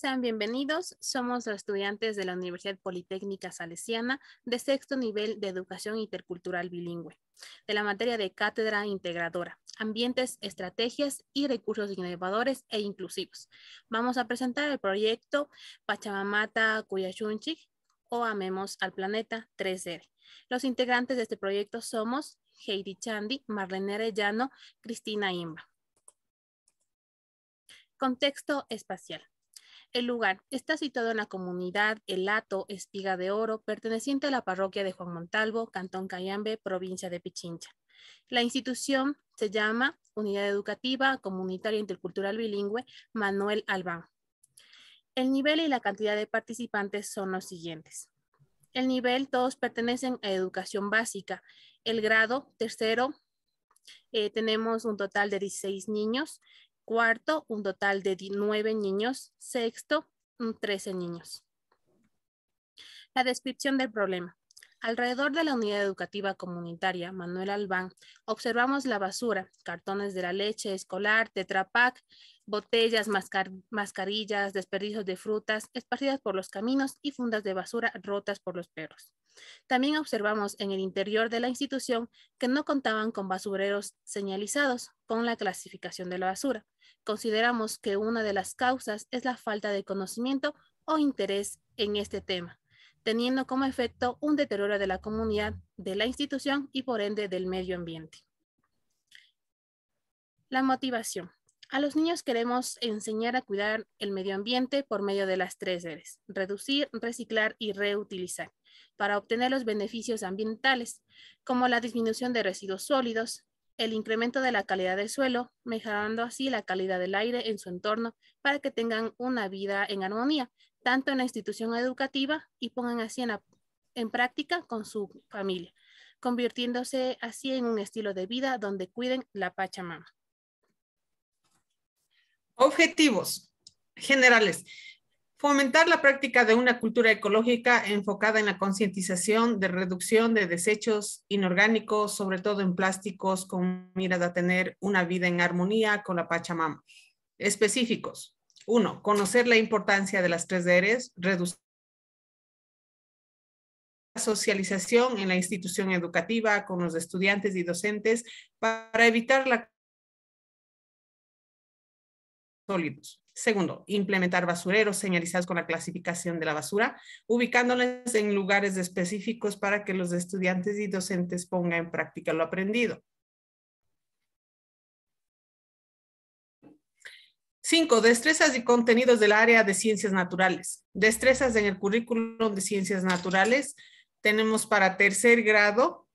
Sean bienvenidos, somos los estudiantes de la Universidad Politécnica Salesiana de sexto nivel de educación intercultural bilingüe, de la materia de cátedra integradora, ambientes, estrategias y recursos innovadores e inclusivos. Vamos a presentar el proyecto Pachamamata Cuyachunchik o Amemos al Planeta 3 d Los integrantes de este proyecto somos Heidi Chandi, Marlene Arellano, Cristina Imba. Contexto espacial. El lugar está situado en la comunidad El Lato, Espiga de Oro, perteneciente a la parroquia de Juan Montalvo, Cantón Cayambe, provincia de Pichincha. La institución se llama Unidad Educativa Comunitaria Intercultural Bilingüe Manuel Albán. El nivel y la cantidad de participantes son los siguientes. El nivel, todos pertenecen a educación básica. El grado, tercero, eh, tenemos un total de 16 niños. Cuarto, un total de 19 niños. Sexto, 13 niños. La descripción del problema. Alrededor de la unidad educativa comunitaria Manuel Albán observamos la basura, cartones de la leche escolar, tetrapac, botellas, mascarillas, desperdicios de frutas esparcidas por los caminos y fundas de basura rotas por los perros. También observamos en el interior de la institución que no contaban con basureros señalizados con la clasificación de la basura. Consideramos que una de las causas es la falta de conocimiento o interés en este tema, teniendo como efecto un deterioro de la comunidad, de la institución y por ende del medio ambiente. La motivación. A los niños queremos enseñar a cuidar el medio ambiente por medio de las tres R's, reducir, reciclar y reutilizar, para obtener los beneficios ambientales, como la disminución de residuos sólidos, el incremento de la calidad del suelo, mejorando así la calidad del aire en su entorno para que tengan una vida en armonía, tanto en la institución educativa y pongan así en, en práctica con su familia, convirtiéndose así en un estilo de vida donde cuiden la Pachamama. Objetivos generales. Fomentar la práctica de una cultura ecológica enfocada en la concientización de reducción de desechos inorgánicos, sobre todo en plásticos, con mirada a tener una vida en armonía con la Pachamama. Específicos. Uno, conocer la importancia de las tres DRs, reducir la socialización en la institución educativa con los estudiantes y docentes para evitar la sólidos. Segundo, implementar basureros señalizados con la clasificación de la basura, ubicándoles en lugares específicos para que los estudiantes y docentes pongan en práctica lo aprendido. Cinco, destrezas y contenidos del área de ciencias naturales. Destrezas en el currículum de ciencias naturales. Tenemos para tercer grado,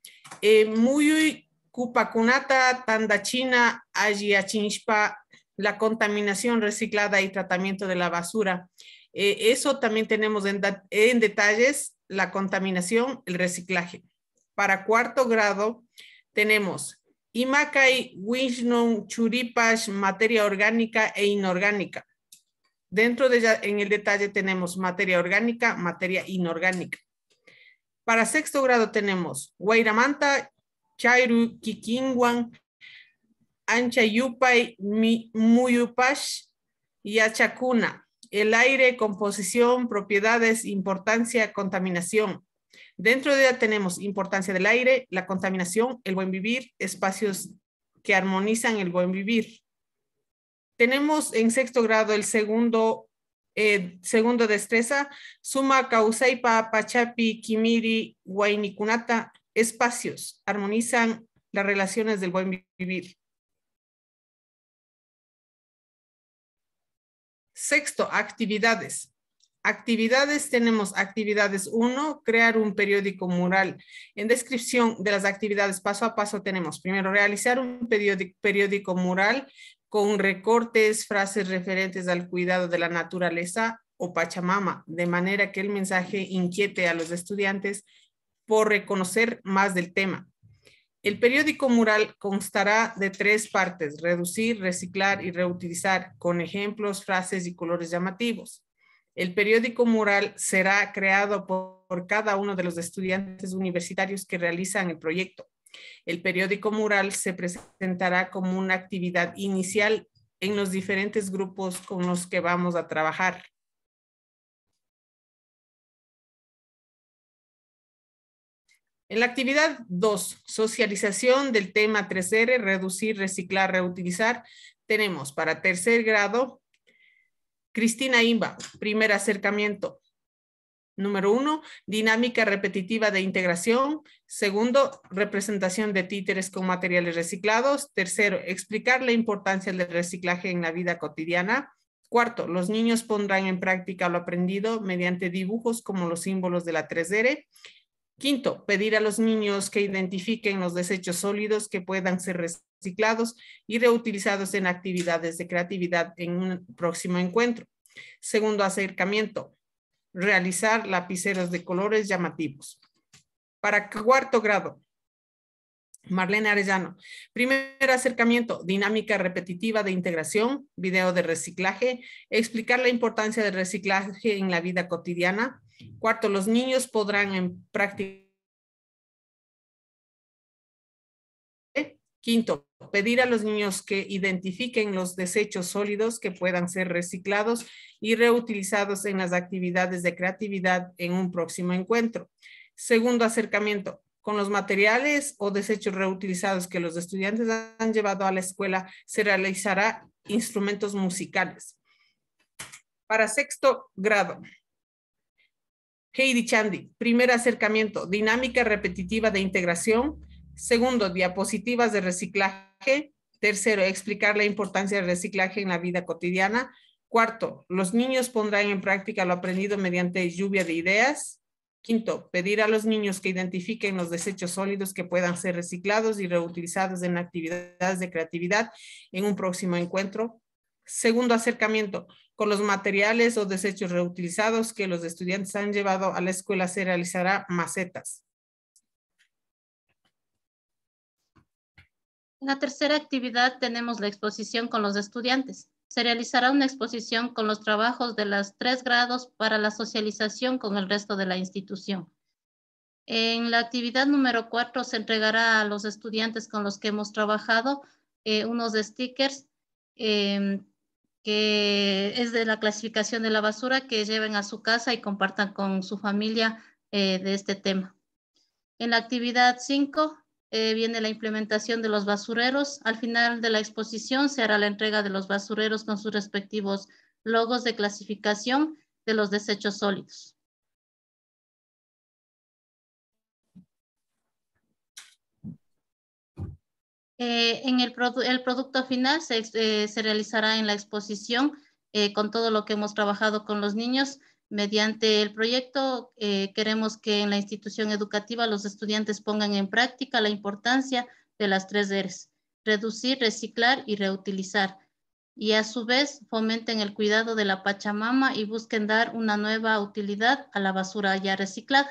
eh, tanda Cupacunata, Tandachina, Agiachinchpa, la contaminación reciclada y tratamiento de la basura. Eh, eso también tenemos en, detalles, la contaminación, el reciclaje. Para cuarto grado tenemos Imakai Wishnum, Churipash, materia orgánica e inorgánica. Dentro de ella, en el detalle, tenemos materia orgánica, materia inorgánica. Para sexto grado tenemos Guairamanta, Chairu, Kikinguan, ancha yupay mi, muyupash y achacuna. El aire, composición, propiedades, importancia, contaminación. Dentro de ella tenemos importancia del aire, la contaminación, el buen vivir, espacios que armonizan el buen vivir. Tenemos en sexto grado el segundo, eh, segundo destreza, suma causaipa, pachapi, kimiri, Wainikunata, espacios, armonizan las relaciones del buen vivir. Sexto, actividades. Actividades, tenemos actividades 1, crear un periódico mural. En descripción de las actividades paso a paso tenemos primero realizar un periódico, periódico mural con recortes, frases referentes al cuidado de la naturaleza o Pachamama, de manera que el mensaje inquiete a los estudiantes por reconocer más del tema. El periódico mural constará de tres partes, reducir, reciclar y reutilizar, con ejemplos, frases y colores llamativos. El periódico mural será creado por, cada uno de los estudiantes universitarios que realizan el proyecto. El periódico mural se presentará como una actividad inicial en los diferentes grupos con los que vamos a trabajar. En la actividad 2, socialización del tema 3R, reducir, reciclar, reutilizar, tenemos para tercer grado Cristina Imba, primer acercamiento. Número uno, dinámica repetitiva de integración. Segundo, representación de títeres con materiales reciclados. Tercero, explicar la importancia del reciclaje en la vida cotidiana. Cuarto, los niños pondrán en práctica lo aprendido mediante dibujos como los símbolos de la 3R. Quinto, pedir a los niños que identifiquen los desechos sólidos que puedan ser reciclados y reutilizados en actividades de creatividad en un próximo encuentro. Segundo, acercamiento, realizar lapiceros de colores llamativos. Para cuarto grado, Marlene Arellano. Primer acercamiento, dinámica repetitiva de integración, video de reciclaje, explicar la importancia del reciclaje en la vida cotidiana, Cuarto, los niños podrán en práctica. Quinto, pedir a los niños que identifiquen los desechos sólidos que puedan ser reciclados y reutilizados en las actividades de creatividad en un próximo encuentro. Segundo acercamiento, con los materiales o desechos reutilizados que los estudiantes han llevado a la escuela, se realizará instrumentos musicales. Para sexto grado, Heidi Chandy, primer acercamiento, dinámica repetitiva de integración. Segundo, diapositivas de reciclaje. Tercero, explicar la importancia del reciclaje en la vida cotidiana. Cuarto, los niños pondrán en práctica lo aprendido mediante lluvia de ideas. Quinto, pedir a los niños que identifiquen los desechos sólidos que puedan ser reciclados y reutilizados en actividades de creatividad en un próximo encuentro. Segundo acercamiento con los materiales o desechos reutilizados que los estudiantes han llevado a la escuela se realizará macetas. En la tercera actividad tenemos la exposición con los estudiantes. Se realizará una exposición con los trabajos de las tres grados para la socialización con el resto de la institución. En la actividad número cuatro se entregará a los estudiantes con los que hemos trabajado eh, unos stickers em, que es de la clasificación de la basura que lleven a su casa y compartan con su familia eh, de este tema. En la actividad 5 eh, viene la implementación de los basureros. Al final de la exposición se hará la entrega de los basureros con sus respectivos logos de clasificación de los desechos sólidos. Eh, en el, producto final eh, se, realizará en la exposición eh, con todo lo que hemos trabajado con los niños. Mediante el proyecto queremos que en la institución educativa los estudiantes pongan en práctica la importancia de las tres R's, reducir, reciclar y reutilizar y a su vez fomenten el cuidado de la Pachamama y busquen dar una nueva utilidad a la basura ya reciclada.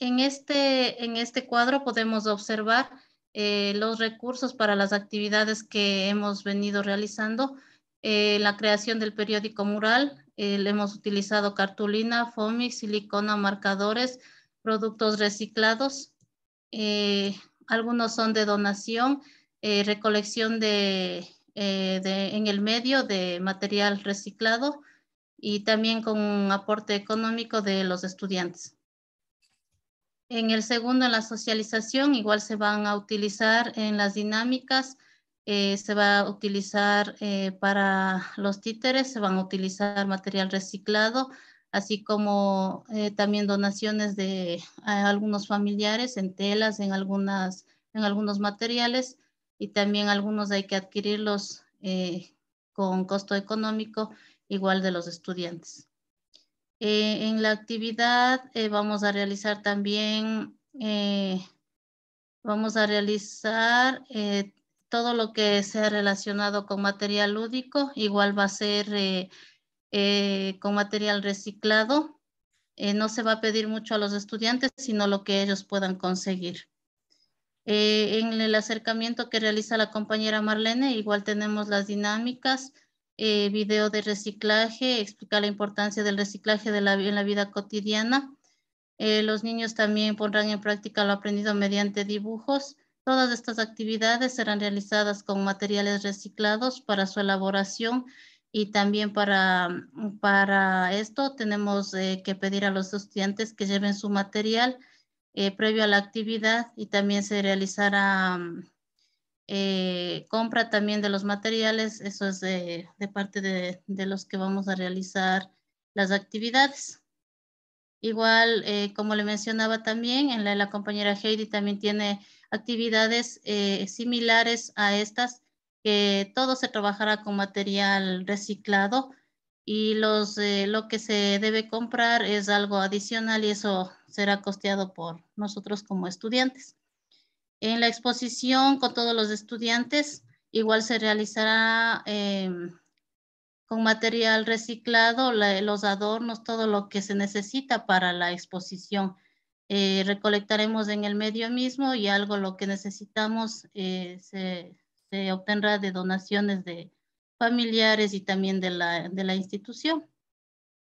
Este, en este, cuadro podemos observar eh, los recursos para las actividades que hemos venido realizando. Eh, la creación del periódico mural, eh, le hemos utilizado cartulina, fómic, silicona, marcadores, productos reciclados. algunos son de donación, recolección en el medio de material reciclado y también con un aporte económico de los estudiantes. En el segundo, la socialización, igual se van a utilizar en las dinámicas, eh, se va a utilizar eh, para los títeres, se van a utilizar material reciclado, así como eh, también donaciones de algunos familiares en telas, en, en algunos materiales, y también algunos hay que adquirirlos con costo económico igual de los estudiantes. Eh, en la actividad eh, vamos a realizar también, eh, vamos a realizar todo lo que sea relacionado con material lúdico, igual va a ser con material reciclado. no se va a pedir mucho a los estudiantes, sino lo que ellos puedan conseguir. en el acercamiento que realiza la compañera Marlene, igual tenemos las dinámicas, eh, video de reciclaje, explicar la importancia del reciclaje de la, en la vida cotidiana. Eh, los niños también pondrán en práctica lo aprendido mediante dibujos. Todas estas actividades serán realizadas con materiales reciclados para su elaboración y también para, mm, para esto tenemos eh, que pedir a los estudiantes que lleven su material previo a la actividad y también se realizará mm, eh, compra también de los materiales, eso es de, parte de, los que vamos a realizar las actividades. Igual, eh, como le mencionaba también, en la, compañera Heidi también tiene actividades eh, similares a estas, que todo se trabajará con material reciclado y los, lo que se debe comprar es algo adicional y eso será costeado por nosotros como estudiantes. En la exposición con todos los estudiantes, igual se realizará eh, con material reciclado, los adornos, todo lo que se necesita para la exposición. Eh, recolectaremos en el medio mismo y algo lo que necesitamos eh, se, obtendrá de donaciones de familiares y también de la, de la institución.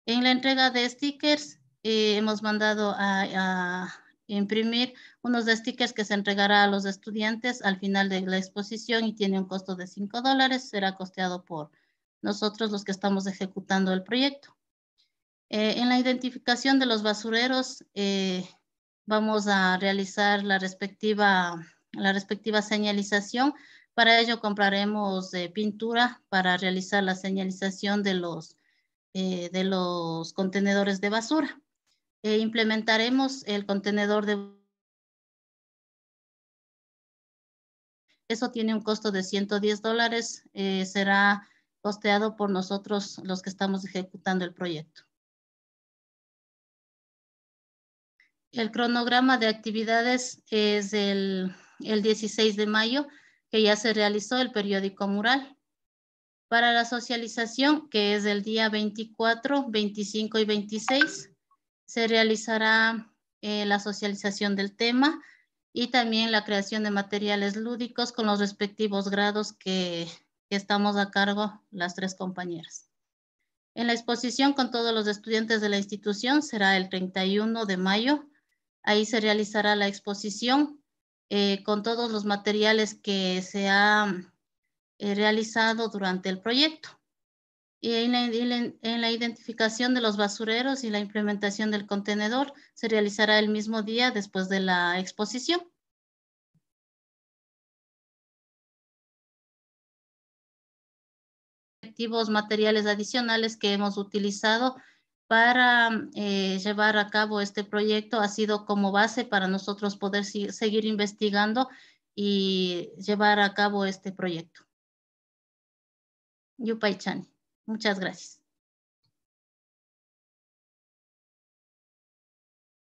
En la entrega de stickers hemos mandado a, imprimir unos stickers que se entregará a los estudiantes al final de la exposición y tiene un costo de 5 dólares, será costeado por nosotros los que estamos ejecutando el proyecto. Eh, en la identificación de los basureros eh, vamos a realizar la respectiva, la respectiva señalización. Para ello compraremos eh, pintura para realizar la señalización de los, de los contenedores de basura. Eh, implementaremos el contenedor de... Eso tiene un costo de 110 dólares, eh, será costeado por nosotros los que estamos ejecutando el proyecto. El cronograma de actividades es el, el 16 de mayo, que ya se realizó el periódico mural. Para la socialización, que es el día 24, 25 y 26, se realizará eh, la socialización del tema y también la creación de materiales lúdicos con los respectivos grados que, estamos a cargo las tres compañeras. En la exposición con todos los estudiantes de la institución será el 31 de mayo. Ahí se realizará la exposición eh, con todos los materiales que se ha eh, realizado durante el proyecto y en la, identificación de los basureros y la implementación del contenedor se realizará el mismo día después de la exposición. Objetivos materiales adicionales que hemos utilizado para eh, llevar a cabo este proyecto ha sido como base para nosotros poder seguir investigando y llevar a cabo este proyecto. Yupai Chani. Muchas gracias.